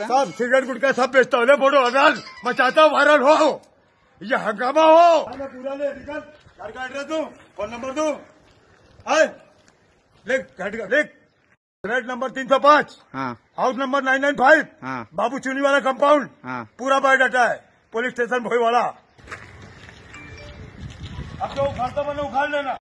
सब सिगरेट गुटका सब बेचता बोलो फोटो मैं चाहता हूँ वायरल हो ये हंगामा हो घर का एड्रेस दू फ्लैट नंबर तीन सौ पाँच house number nine nine five बाबू चुनी वाला कंपाउंड हाँ। पूरा बायोडाटा है पुलिस स्टेशन भोई वाला अब तो उखाड़ता बने उखाड़ लेना